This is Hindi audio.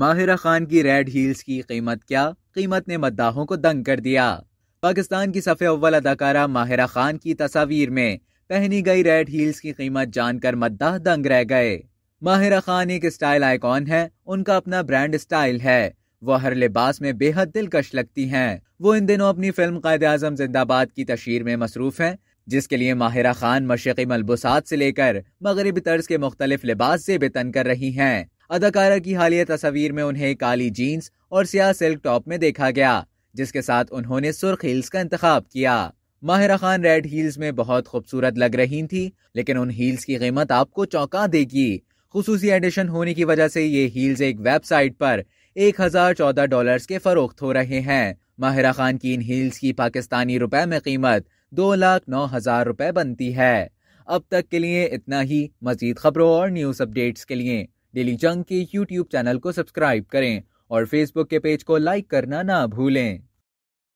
माहिरा खान की रेड हील्स की कीमत क्या कीमत ने मद्दाहों को दंग कर दिया पाकिस्तान की सफ़े अव्वल अदाकारा माहिरा खान की तस्वीर में पहनी गई रेड हील्स की कीमत जानकर मद्दाह दंग रह गए माहिरा खान एक स्टाइल आइकॉन है उनका अपना ब्रांड स्टाइल है वो हर लिबास में बेहद दिलकश लगती हैं वो इन दिनों अपनी फिल्म कायद अजम जिंदाबाद की तशहर में मसरूफ हैं जिसके लिए माहिरा खान मशरक़ी मलबूसात से लेकर मगरबी तर्ज के मुख्तलिफ लिबास से बेतन कर रही हैं अदाकारा की हालिया तस्वीर में उन्हें काली जीन्स और सियाह सिल्क टॉप में देखा गया जिसके साथ उन्होंने सुर्ख हील्स का इंतखब किया माहिरा खान रेड हील्स में बहुत खूबसूरत लग रही थी लेकिन उन हील्स की कीमत आपको चौंका देगी खसूसी एडिशन होने की वजह से ये हील्स एक वेबसाइट पर एक हजार चौदह डॉलर के फरोख्त हो रहे हैं माहिरा खान की इन हील्स की पाकिस्तानी रुपए में कीमत दो लाख नौ हजार रुपए बनती है अब तक के लिए इतना ही मजीद खबरों और न्यूज अपडेट्स के लिए डेली जंग के यूट्यूब चैनल को सब्सक्राइब करें और फेसबुक के पेज को लाइक करना ना भूलें